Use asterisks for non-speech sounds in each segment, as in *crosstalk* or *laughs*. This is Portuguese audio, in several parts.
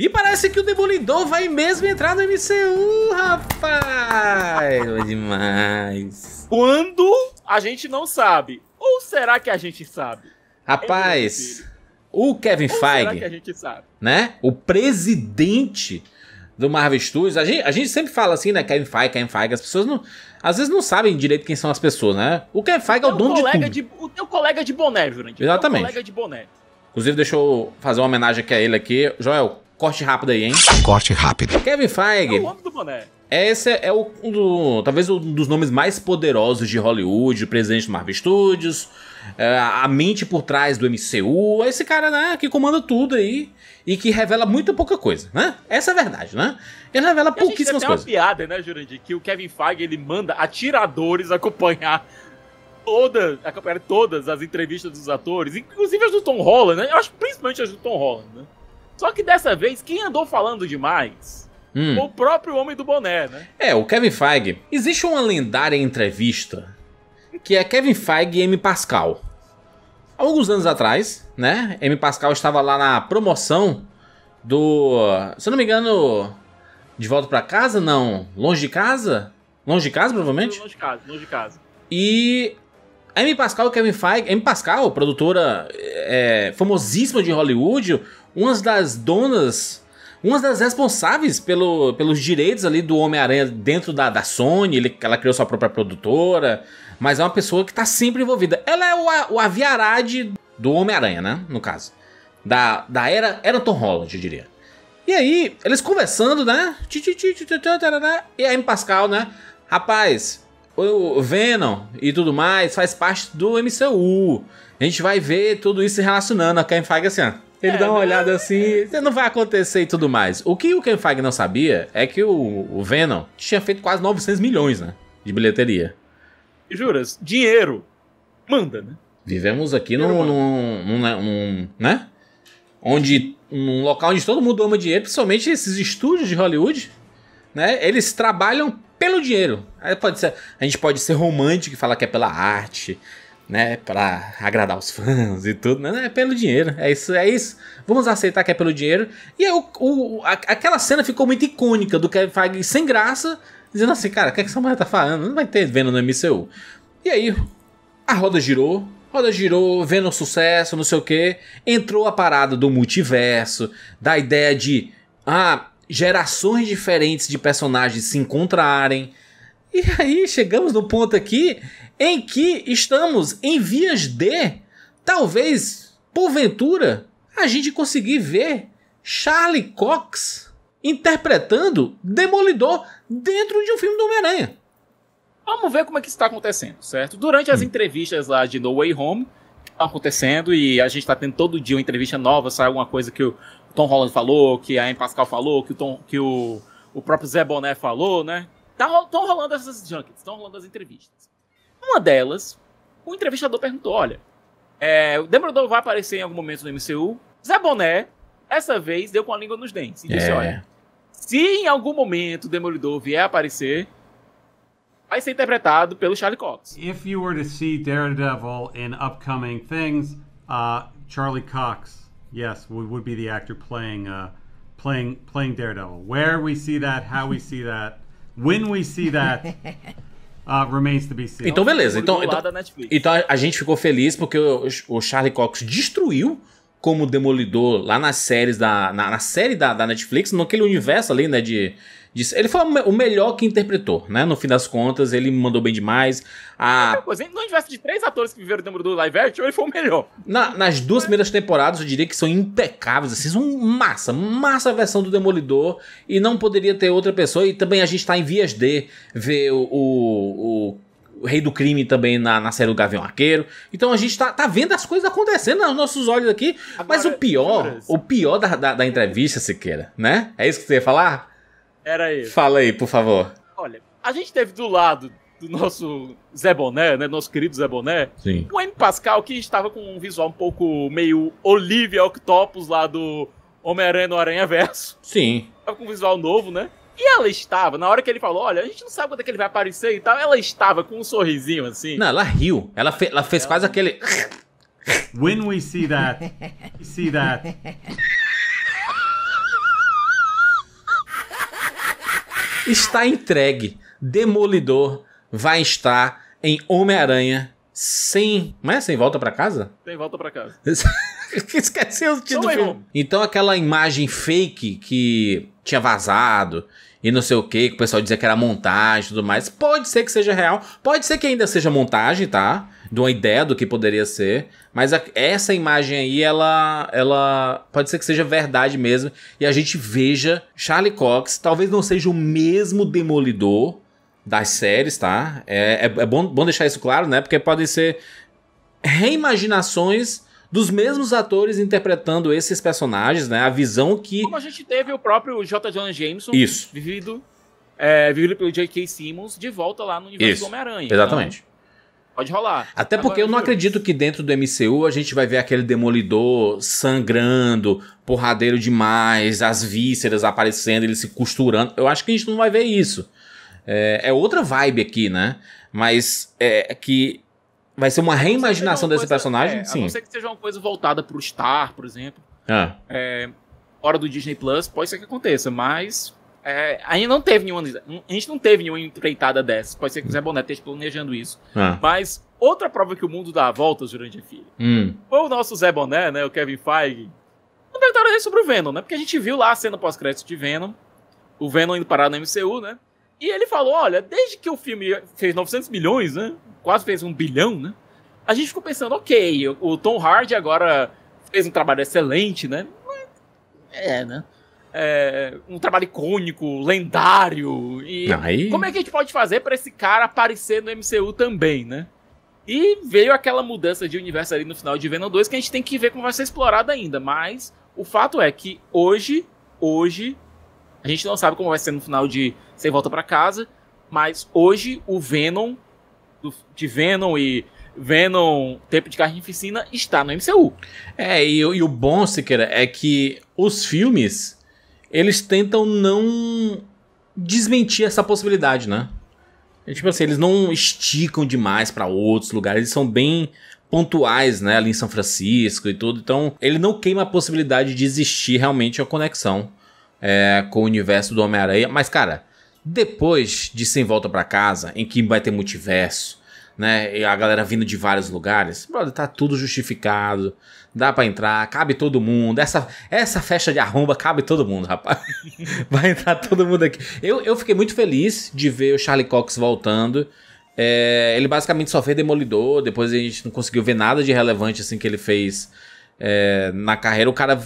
E parece que o Demolidor vai mesmo entrar no MCU, rapaz! demais. Quando a gente não sabe. Ou será que a gente sabe? Rapaz, o Kevin Ou Feige, será que a gente sabe? né? O presidente do Marvel Studios, a gente, a gente sempre fala assim, né? Kevin Feige, Kevin Feige, as pessoas não, às vezes não sabem direito quem são as pessoas, né? O Kevin Feige é o dono de tudo. De, o teu colega de boné, Jurandir. Exatamente. O colega de boné. Inclusive, deixa eu fazer uma homenagem aqui a ele aqui. Joel, Corte rápido aí, hein? Corte rápido. Kevin Feige. É o nome do boné. Esse é o, um do, talvez um dos nomes mais poderosos de Hollywood, o presidente do Marvel Studios, é, a mente por trás do MCU, é esse cara né, que comanda tudo aí e que revela muita pouca coisa, né? Essa é a verdade, né? Ele revela e pouquíssimas coisas. É uma piada, né, Jurandir, que o Kevin Feige ele manda atiradores acompanhar todas, acompanhar todas as entrevistas dos atores, inclusive as do Tom Holland, né? Eu acho principalmente as do Tom Holland, né? Só que dessa vez, quem andou falando demais Hum. O próprio homem do boné, né? É, o Kevin Feige. Existe uma lendária entrevista que é Kevin Feige e M. Pascal. alguns anos atrás, né? M. Pascal estava lá na promoção do. Se eu não me engano, De Volta para Casa? Não. Longe de Casa? Longe de Casa, provavelmente? Longe de Casa, longe de casa. E. A M. Pascal e Kevin Feige. M. Pascal, produtora é, famosíssima de Hollywood umas das donas uma das responsáveis pelo, pelos direitos ali do Homem-Aranha dentro da, da Sony, ele, ela criou sua própria produtora, mas é uma pessoa que tá sempre envolvida. Ela é o, o aviarade do Homem-Aranha, né? No caso. Da, da era, era Tom Holland, eu diria. E aí, eles conversando, né? E aí, Pascal, né? Rapaz, o Venom e tudo mais faz parte do MCU. A gente vai ver tudo isso se relacionando. A Kevin Feige assim, ó. Ele é, dá uma é, né? olhada assim, não vai acontecer e tudo mais. O que o Ken Fag não sabia é que o, o Venom tinha feito quase 900 milhões, né? De bilheteria. Juras? Dinheiro. Manda, né? Vivemos aqui num, num, num, num, né? né? Onde um local onde todo mundo ama dinheiro, principalmente esses estúdios de Hollywood, né? Eles trabalham pelo dinheiro. Aí pode ser, a gente pode ser romântico e falar que é pela arte né, para agradar os fãs e tudo, né? É pelo dinheiro, é isso, é isso. Vamos aceitar que é pelo dinheiro. E aí, o, o a, aquela cena ficou muito icônica do Kevin Feige sem graça, dizendo assim, cara, o que, é que essa mulher tá falando? Não vai ter vendo no MCU. E aí, a roda girou, roda girou, vendo o sucesso, não sei o que, entrou a parada do multiverso, da ideia de ah, gerações diferentes de personagens se encontrarem. E aí chegamos no ponto aqui em que estamos em vias de, talvez, porventura, a gente conseguir ver Charlie Cox interpretando Demolidor dentro de um filme do Homem-Aranha. Vamos ver como é que isso está acontecendo, certo? Durante as hum. entrevistas lá de No Way Home, tá acontecendo e a gente está tendo todo dia uma entrevista nova, sai alguma coisa que o Tom Holland falou, que a Anne Pascal falou, que o, Tom, que o, o próprio Zé Boné falou, né? Estão tá, rolando essas junkets, estão rolando as entrevistas. Uma delas, o entrevistador perguntou: olha, é, o Demolidor vai aparecer em algum momento no MCU? Zé Boné, essa vez, deu com a língua nos dentes e disse: é. olha, se em algum momento o Demolidor vier aparecer, vai ser interpretado pelo Charlie Cox. If you were to see Daredevil in upcoming things, uh, Charlie Cox, yes, would be the actor playing, uh, playing, playing Daredevil. Where we see that, how we see that. When we see that. Uh, *laughs* remains to be seen. Então, beleza. Então, então, então a gente ficou feliz porque o, o Charlie Cox destruiu como Demolidor lá nas séries da. Na, na série da, da Netflix, naquele universo ali, né? De, Disse, ele foi o melhor que interpretou, né? No fim das contas, ele mandou bem demais. A... É, coisa, não tivesse de três atores que viveram dentro do live action, ele foi o melhor. Na, nas duas primeiras temporadas, eu diria que são impecáveis, assim, são massa, massa versão do Demolidor. E não poderia ter outra pessoa. E também a gente tá em vias de ver o, o, o o Rei do Crime também na, na série do Gavião Arqueiro. Então a gente tá, tá vendo as coisas acontecendo aos nossos olhos aqui. Agora, mas o pior, o pior da, da, da entrevista, Siqueira, né? É isso que você ia falar? Era ele. Fala aí, por favor. Olha, a gente teve do lado do nosso Zé Boné, né? Nosso querido Zé Boné. Sim. O M. Pascal, que estava com um visual um pouco meio Olivia Octopus lá do Homem-Aranha no Aranha Verso. Sim. Tava com um visual novo, né? E ela estava, na hora que ele falou, olha, a gente não sabe quando é que ele vai aparecer e tal, ela estava com um sorrisinho assim. Não, ela riu. Ela, fe ela fez ela... quase aquele. When we see that, we see that. está entregue. Demolidor vai estar em Homem-Aranha sem. Mas é sem volta para casa? Sem volta para casa. *laughs* *laughs* Esqueceu o título do filme. Então aquela imagem fake que tinha vazado e não sei o que, que o pessoal dizia que era montagem e tudo mais. Pode ser que seja real, pode ser que ainda seja montagem, tá? De uma ideia do que poderia ser. Mas a, essa imagem aí, ela, ela pode ser que seja verdade mesmo. E a gente veja Charlie Cox, talvez não seja o mesmo demolidor das séries, tá? É, é, é bom, bom deixar isso claro, né? Porque podem ser reimaginações dos mesmos atores interpretando esses personagens, né? A visão que. Como a gente teve o próprio J. John Jameson, Isso. vivido, é, vivido pelo J.K. Simmons, de volta lá no universo Isso. do Homem-Aranha. Então, Exatamente. Então... Pode rolar. Até porque Agora, eu não acredito que dentro do MCU a gente vai ver aquele demolidor sangrando, porradeiro demais, as vísceras aparecendo, ele se costurando. Eu acho que a gente não vai ver isso. É, é outra vibe aqui, né? Mas é que Vai ser uma reimaginação desse coisa, personagem? É, Sim. A não ser que seja uma coisa voltada pro Star, por exemplo. Ah. É, hora é, do Disney Plus, pode ser que aconteça, mas. É, ainda não teve nenhuma. A gente não teve nenhuma empreitada dessa. Pode ser que o Zé Boné esteja planejando isso. Ah. Mas outra prova que o mundo dá a volta, a filha Hum. Foi o nosso Zé Boné, né? O Kevin Feige. Não perguntaram sobre o Venom, né? Porque a gente viu lá a cena pós-crédito de Venom. O Venom indo parar no MCU, né? E ele falou: olha, desde que o filme fez 900 milhões, né? Quase fez um bilhão, né? A gente ficou pensando: ok, o Tom Hardy agora fez um trabalho excelente, né? É, né? É, um trabalho icônico, lendário. E Aí... como é que a gente pode fazer para esse cara aparecer no MCU também, né? E veio aquela mudança de universo ali no final de Venom 2 que a gente tem que ver como vai ser explorada ainda. Mas o fato é que hoje, hoje, a gente não sabe como vai ser no final de você volta para casa, mas hoje o Venom, de Venom e Venom Tempo de Oficina, está no MCU. É, e, e o bom, Siqueira, é que os filmes, eles tentam não desmentir essa possibilidade, né? É, tipo assim, eles não esticam demais para outros lugares, eles são bem pontuais, né, ali em São Francisco e tudo. Então, ele não queima a possibilidade de existir realmente uma conexão é, com o universo do Homem-Aranha. Mas, cara, depois de Sem Volta para Casa, em que vai ter multiverso, né? E a galera vindo de vários lugares, brother, tá tudo justificado. Dá para entrar, cabe todo mundo. Essa, essa festa de arromba cabe todo mundo, rapaz. *laughs* vai entrar todo mundo aqui. Eu, eu fiquei muito feliz de ver o Charlie Cox voltando. É, ele basicamente só fez Demolidor, depois a gente não conseguiu ver nada de relevante assim que ele fez é, na carreira. O cara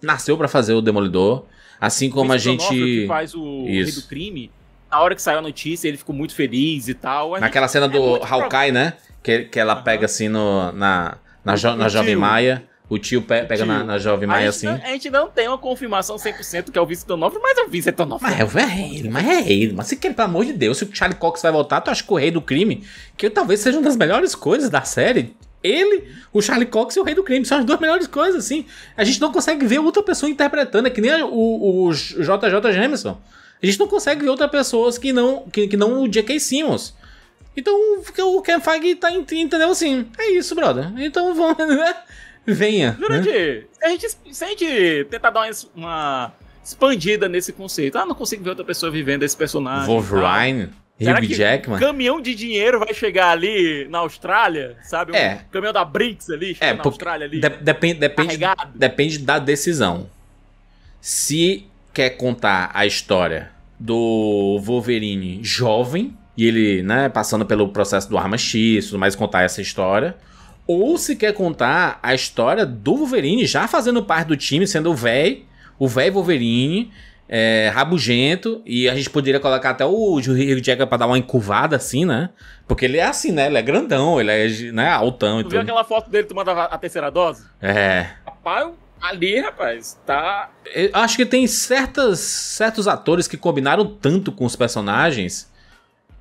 nasceu para fazer o Demolidor. Assim como a gente. Que faz o Isso. Rei do Crime, na hora que saiu a notícia, ele ficou muito feliz e tal. Naquela gente... cena é do é Hawkeye, né? Que, que ela uhum. pega assim no, na, na, jo, na Jovem Maia. O tio pe pega tio. Na, na, Jovem Maia assim. Não, a gente não tem uma confirmação 100% que é o Vince Donofrio, mas é o Vince Donofrio. Mas é ele, mas é ele. Mas se quer, pelo amor de Deus, se o Charlie Cox vai voltar, tu acha que o Rei do Crime, que talvez seja uma das melhores coisas da série, ele, o Charlie Cox e o Rei do Crime. São as duas melhores coisas, assim. A gente não consegue ver outra pessoa interpretando. É que nem o, o, o JJ Jameson. A gente não consegue ver outra pessoa que não, que, que não o J.K. Simmons. Então o Ken Feige tá, entendendo assim? É isso, brother. Então vamos, *laughs* né? Venha. Né? Durante, né? se, a gente, se a gente tentar dar uma, uma expandida nesse conceito. Ah, não consigo ver outra pessoa vivendo esse personagem. Wolverine? Tá? Será que Jackman? Um caminhão de dinheiro vai chegar ali na Austrália, sabe? Um é. caminhão da Brinks ali, é, na Austrália ali. De depende, depende, depende da decisão. Se quer contar a história do Wolverine jovem, e ele, né, passando pelo processo do Arma X, tudo mais, contar essa história. Ou se quer contar a história do Wolverine já fazendo parte do time, sendo o véi, o véi Wolverine, é, rabugento e a gente poderia colocar até o Hugh Jackman pra dar uma encurvada assim, né? Porque ele é assim, né? Ele é grandão, ele é né, altão e tu tudo. viu aquela foto dele tomando a, terceira dose? É. Rapaz, ali, rapaz, tá... Eu acho que tem certas, certos atores que combinaram tanto com os personagens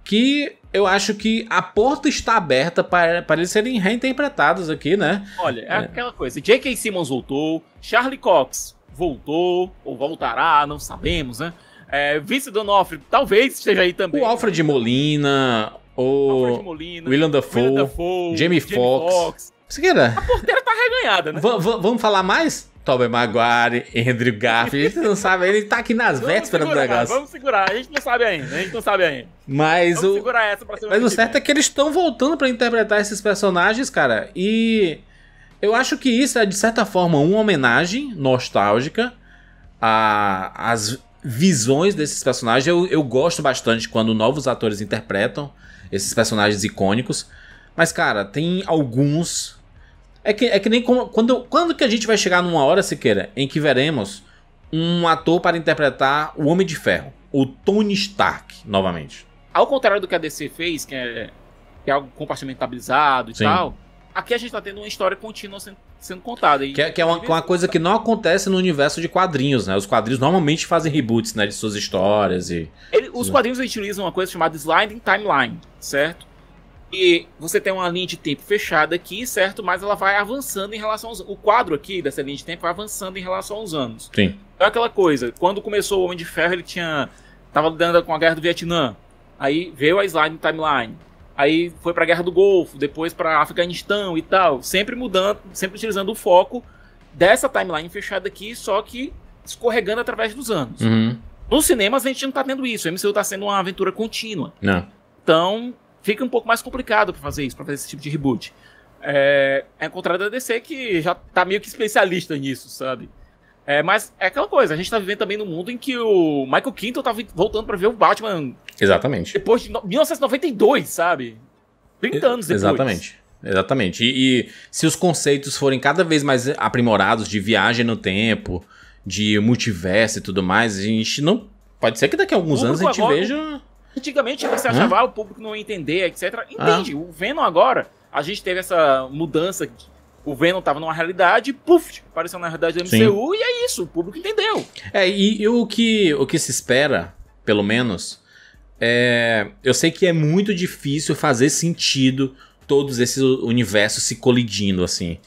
que eu acho que a porta está aberta para, para eles serem reinterpretados aqui, né? Olha, é, é. aquela coisa. J.K. Simmons voltou, Charlie Cox voltou ou voltará, não sabemos, né? É, Vince Donofrio talvez esteja aí também. O Alfred Molina, o Alfred Molina, William Dafoe, Dafoe Jamie, Foxx. Fox. A porteira tá reganhada, né? V vamos falar mais? Tobey Maguire, Andrew Garfield, a gente não sabe, ele tá aqui nas *laughs* vamos vésperas segurar, do negócio. Vamos segurar, a gente não sabe ainda, a gente não sabe ainda. Mas vamos o, mas o certo é que eles estão voltando para interpretar esses personagens, cara, e... Eu acho que isso é, de certa forma, uma homenagem nostálgica às visões desses personagens. Eu, eu gosto bastante quando novos atores interpretam esses personagens icônicos. Mas, cara, tem alguns. É que, é que nem. Como, quando, quando que a gente vai chegar numa hora, Siqueira, em que veremos um ator para interpretar o Homem de Ferro, o Tony Stark, novamente? Ao contrário do que a DC fez, que é, que é algo compartimentabilizado e Sim. tal aqui a gente tá tendo uma história contínua sendo, sendo contada. Que, é, que é uma, é uma, coisa que não acontece no universo de quadrinhos, né? Os quadrinhos normalmente fazem reboots, né? De suas histórias e... Ele, os quadrinhos utilizam uma coisa chamada Sliding Timeline, certo? E você tem uma linha de tempo fechada aqui, certo? Mas ela vai avançando em relação aos... O quadro aqui dessa linha de tempo vai avançando em relação aos anos. Sim. Então é aquela coisa, quando começou o Homem de Ferro, ele tinha... Tava lidando com a Guerra do Vietnã. Aí veio a Sliding Timeline aí foi para a Guerra do Golfo, depois para Afeganistão e tal, sempre mudando, sempre utilizando o foco dessa timeline fechada aqui, só que escorregando através dos anos. Uhum. Nos cinemas a gente não está tendo isso, o MCU está sendo uma aventura contínua. Não. Então fica um pouco mais complicado para fazer isso, para fazer esse tipo de reboot. É, é contrário da DC que já está meio que especialista nisso, sabe? É, mas é aquela coisa, a gente tá vivendo também num mundo em que o Michael Quinto tá voltando para ver o Batman. Exatamente. Depois de 1992, sabe? 30 anos depois. Exatamente. Exatamente. E, e, se os conceitos forem cada vez mais aprimorados de viagem no tempo, de multiverso e tudo mais, a gente não. Pode ser que daqui a alguns anos a gente agora, veja. Antigamente você achava ah, o público não ia entender, etc. Entende, ah. o Venom agora, a gente teve essa mudança o Venom tava numa realidade, puf, apareceu na realidade do MCU Sim. e é isso, o público entendeu. É, e, e, o, que, o que se espera, pelo menos, é. Eu sei que é muito difícil fazer sentido todos esses universos se colidindo, assim.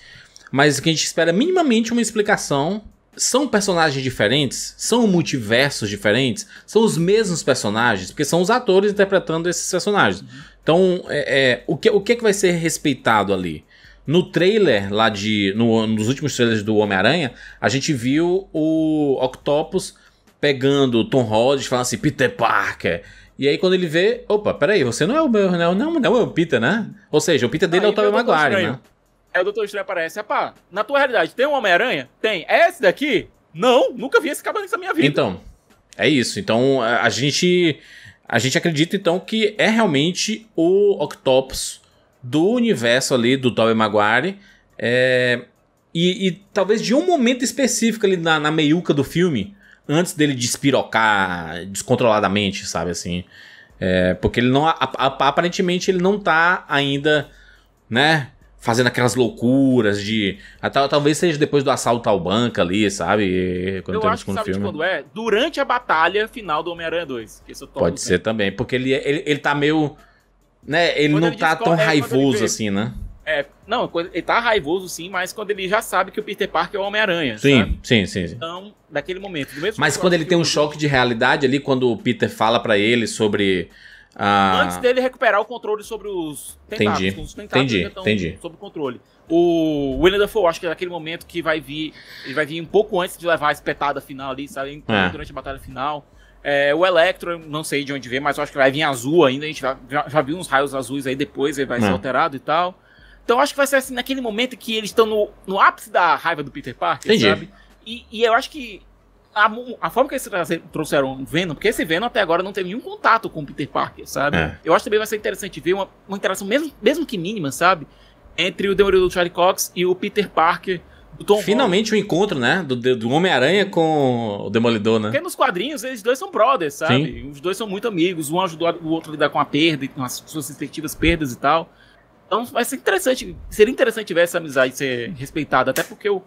Mas o que a gente espera é minimamente uma explicação. São personagens diferentes? São multiversos diferentes? São os mesmos personagens? Porque são os atores interpretando esses personagens. Uhum. Então, é, é o, que, o que, é que vai ser respeitado ali? No trailer lá de. No, nos últimos trailers do Homem-Aranha, a gente viu o Octopus pegando Tom Holland e falando assim: Peter Parker. E aí quando ele vê, opa, peraí, você não é o meu, não, não, não é o Peter, né? Ou seja, o Peter dele aí, é o Tobey Maguire, né? É o Dr. Estranho aparece, pá, na tua realidade tem um Homem-Aranha? Tem. É esse daqui? Não, nunca vi esse cara nessa minha vida. Então, é isso. Então a, a gente a gente acredita então que é realmente o Octopus do universo ali do Tobey Maguire. É, e, e, talvez de um momento específico ali na, na meiuca do filme, antes dele despirocar descontroladamente, sabe assim. É, porque ele não. Aparentemente ele não tá ainda, né? Fazendo aquelas loucuras de. Ah, talvez seja depois do assalto ao banco ali, sabe? Quando Eu acho que filme. quando é? Durante a batalha final do Homem-Aranha 2. É Pode ser né? também, porque ele, é, ele, ele tá meio né? Ele quando não ele tá tão é, raivoso vê, assim, né? É, não, ele tá raivoso sim, mas quando ele já sabe que o Peter Parker é o Homem-Aranha. Sim, sim, sim, sim. Então, daquele momento. mas quando ele tem um choque de realidade ali, quando o Peter fala para ele sobre. Ah... Antes dele recuperar o controle sobre os tentáculos. Entendi, os tentáculos entendi, entendi. Sobre o controle. O William Dafoe, acho que é naquele momento que vai vir. Ele vai vir um pouco antes de levar a espetada final ali, sabe? É. Durante a batalha final. É, o Electro, não sei de onde vem, mas acho que vai vir azul ainda. A gente já, já viu uns raios azuis aí depois, ele vai ser é. alterado e tal. Então acho que vai ser assim, naquele momento que eles estão no, no ápice da raiva do Peter Parker, Entendi. sabe? E, e eu acho que a, a, forma que eles trouxeram o Venom, porque esse Venom até agora não teve nenhum contato com o Peter Parker, sabe? É. Eu acho também vai ser interessante ver uma, uma interação, mesmo, mesmo que mínima, sabe? Entre o Demolidor do Charlie Cox e o Peter Parker Finalmente o um encontro, né? Do, do Homem-Aranha com o Demolidor, né? Porque nos quadrinhos eles dois são brothers, sabe? Sim. Os dois são muito amigos. Um ajuda o outro a lidar com a perda e com as suas respectivas perdas e tal. Então vai ser interessante. Seria interessante ver essa amizade ser respeitada. Até porque o.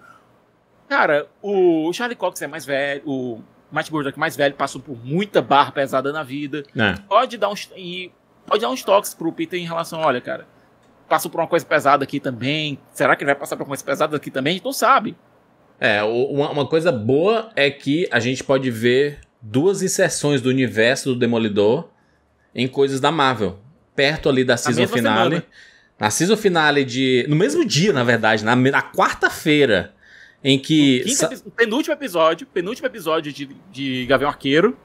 Cara, o Charlie Cox é mais velho. O Matt Burdock é mais velho, passou por muita barra pesada na vida. É. Pode dar uns. E pode dar uns toques pro Peter em relação, olha, cara passou por uma coisa pesada aqui também. Será que ele vai passar por uma coisa pesada aqui também? A gente não sabe. É, uma, uma coisa boa é que a gente pode ver duas inserções do universo do Demolidor em coisas da Marvel. Perto ali da season finale. Semana. Na season finale de. No mesmo dia, na verdade, na, na quarta-feira. Em que. penúltimo episódio, penúltimo episódio de, de Gavião Arqueiro.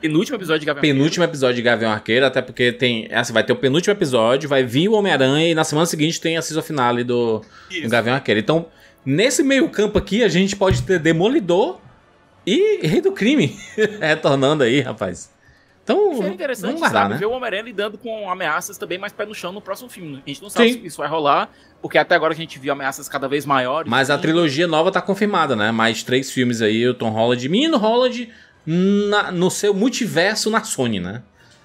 Penúltimo episódio de Gavião Penúltimo Arqueiro. episódio de Gavião Arqueiro, até porque tem. Assim, vai ter o penúltimo episódio, vai vir o Homem-Aranha e na semana seguinte tem a season finale do, do Gavião Arqueiro. Então, nesse meio-campo aqui, a gente pode ter Demolidor e Rei do Crime *laughs* retornando aí, rapaz. Então, Isso é interessante, vamos guardar, sabe? Né? Ver o Homem-Aranha lidando com ameaças também mais pé no chão no próximo filme. Né? A gente não sabe Sim. se isso vai rolar, porque até agora a gente viu ameaças cada vez maiores. Mas a assim. trilogia nova tá confirmada, né? Mais três filmes aí, o Tom Holland. Menino Holland, na, no seu multiverso na Sony, né?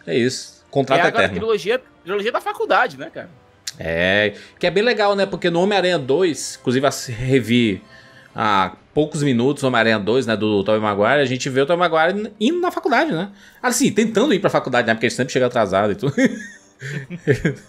É isso. Contrato é agora eterno. A trilogia, trilogia da faculdade, né, cara? É, que é bem legal, né? Porque no Homem-Aranha 2, inclusive eu revi há poucos minutos Homem-Aranha 2, né, do Tobey Maguire, a gente vê o Tobey Maguire indo na faculdade, né? Assim, tentando ir pra faculdade, né? Porque ele sempre chega atrasado e tudo. *laughs* *laughs*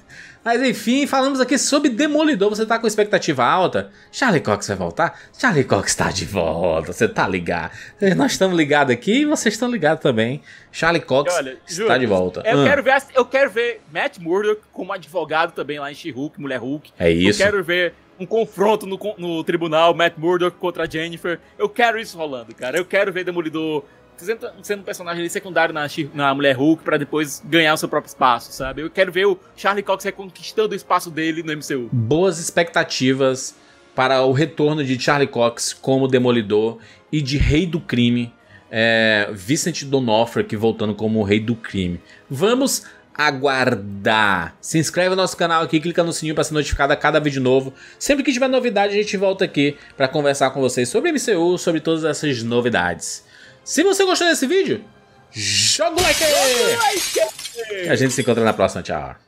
Mas enfim, falamos aqui sobre Demolidor. Você tá com expectativa alta? Charlie Cox vai voltar? Charlie Cox tá de volta, você tá ligado. Nós estamos ligados aqui e vocês estão ligados também. Charlie Cox está de volta. Eu, quero ah. ver, eu quero ver Matt Murdock como advogado também lá em She-Hulk, Mulher Hulk. É isso. Eu quero ver um confronto no, no tribunal, Matt Murdock contra Jennifer. Eu quero isso rolando, cara. Eu quero ver Demolidor sendo um personagem ali secundário na, na Mulher Hulk para depois ganhar o seu próprio espaço, sabe? Eu quero ver o Charlie Cox reconquistando o espaço dele no MCU. Boas expectativas para o retorno de Charlie Cox como Demolidor e de Rei do Crime, é, Vincent D'Onofrio que voltando como Rei do Crime. Vamos aguardar. Se inscreve no nosso canal aqui, clica no sininho para ser notificado a cada vídeo novo. Sempre que tiver novidade, a gente volta aqui para conversar com vocês sobre MCU, sobre todas essas novidades. Se você gostou desse vídeo, joga o like aí! A gente se encontra na próxima. Tchau.